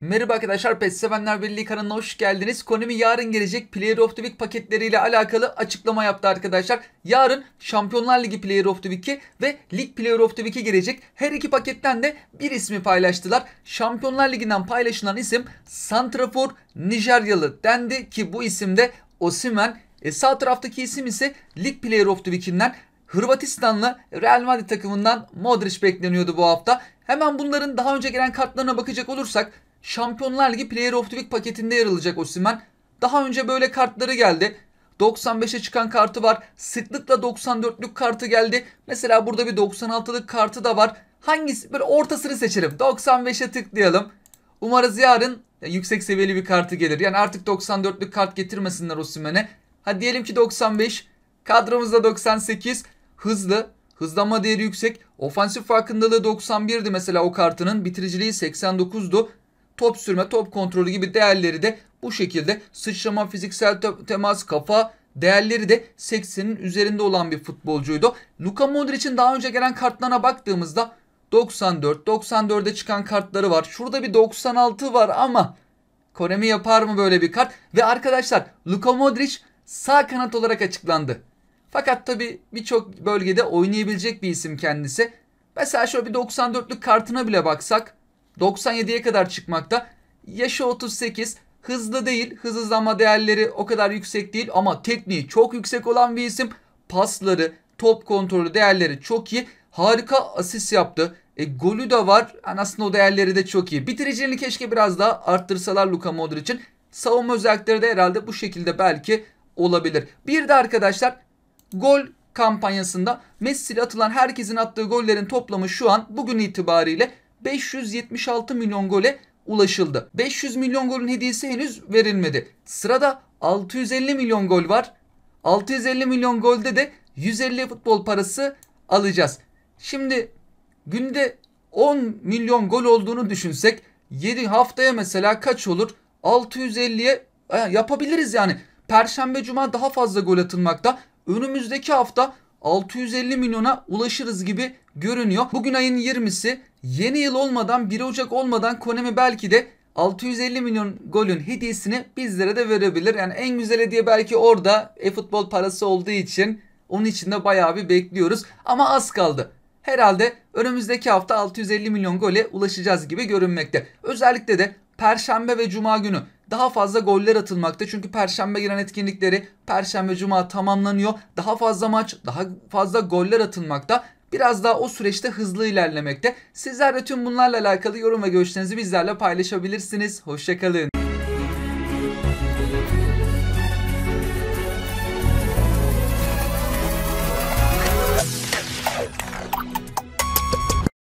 Merhaba arkadaşlar, PES Sevenler Birliği kanalına hoş geldiniz. Konumi yarın gelecek Player of the Week paketleriyle alakalı açıklama yaptı arkadaşlar. Yarın Şampiyonlar Ligi Player of the Week'i ve Lig Player of the Week'i gelecek. Her iki paketten de bir ismi paylaştılar. Şampiyonlar Ligi'nden paylaşılan isim Santrafor Nijeryalı dendi ki bu isimde Osimen. E, sağ taraftaki isim ise Lig Player of the Week'inden Hırvatistanlı Real Madrid takımından Modric bekleniyordu bu hafta. Hemen bunların daha önce gelen kartlarına bakacak olursak Şampiyonlar Ligi Player of the Week paketinde yer alacak Osimhen. Daha önce böyle kartları geldi. 95'e çıkan kartı var. Sıklıkla 94'lük kartı geldi. Mesela burada bir 96'lık kartı da var. Hangisi? Böyle ortasını seçelim. 95'e tıklayalım. Umarız yarın yüksek seviyeli bir kartı gelir. Yani artık 94'lük kart getirmesinler Osimhen'e. Hadi diyelim ki 95. Kadromuzda 98. Hızlı. Hızlanma değeri yüksek. Ofansif farkındalığı 91'di mesela o kartının. Bitiriciliği 89'du top sürme, top kontrolü gibi değerleri de bu şekilde sıçrama, fiziksel temas, kafa değerleri de 80'in üzerinde olan bir futbolcuydu. Luka Modric'in daha önce gelen kartlarına baktığımızda 94, 94'e çıkan kartları var. Şurada bir 96 var ama Koremi yapar mı böyle bir kart? Ve arkadaşlar Luka Modric sağ kanat olarak açıklandı. Fakat tabi birçok bölgede oynayabilecek bir isim kendisi. Mesela şöyle bir 94'lük kartına bile baksak 97'ye kadar çıkmakta. Yaşı 38. Hızlı değil. Hız hızlanma değerleri o kadar yüksek değil ama tekniği çok yüksek olan bir isim. Pasları, top kontrolü değerleri çok iyi. Harika asist yaptı. E, golü de var. Yani aslında o değerleri de çok iyi. Bitiriciliğini keşke biraz daha arttırsalar Luka Modric için, Savunma özellikleri de herhalde bu şekilde belki olabilir. Bir de arkadaşlar gol kampanyasında Messi atılan herkesin attığı gollerin toplamı şu an bugün itibariyle 576 milyon gole ulaşıldı. 500 milyon golün hediyesi henüz verilmedi. Sırada 650 milyon gol var. 650 milyon golde de 150 futbol parası alacağız. Şimdi günde 10 milyon gol olduğunu düşünsek 7 haftaya mesela kaç olur? 650'ye e, yapabiliriz yani. Perşembe cuma daha fazla gol atılmakta. Önümüzdeki hafta 650 milyona ulaşırız gibi görünüyor. Bugün ayın 20'si yeni yıl olmadan 1 Ocak olmadan Konemi belki de 650 milyon golün hediyesini bizlere de verebilir. Yani en güzel hediye belki orada e-futbol parası olduğu için onun için de bayağı bir bekliyoruz. Ama az kaldı. Herhalde önümüzdeki hafta 650 milyon gole ulaşacağız gibi görünmekte. Özellikle de Perşembe ve Cuma günü daha fazla goller atılmakta. Çünkü perşembe giren etkinlikleri perşembe cuma tamamlanıyor. Daha fazla maç, daha fazla goller atılmakta. Biraz daha o süreçte hızlı ilerlemekte. Sizler de tüm bunlarla alakalı yorum ve görüşlerinizi bizlerle paylaşabilirsiniz. Hoşçakalın.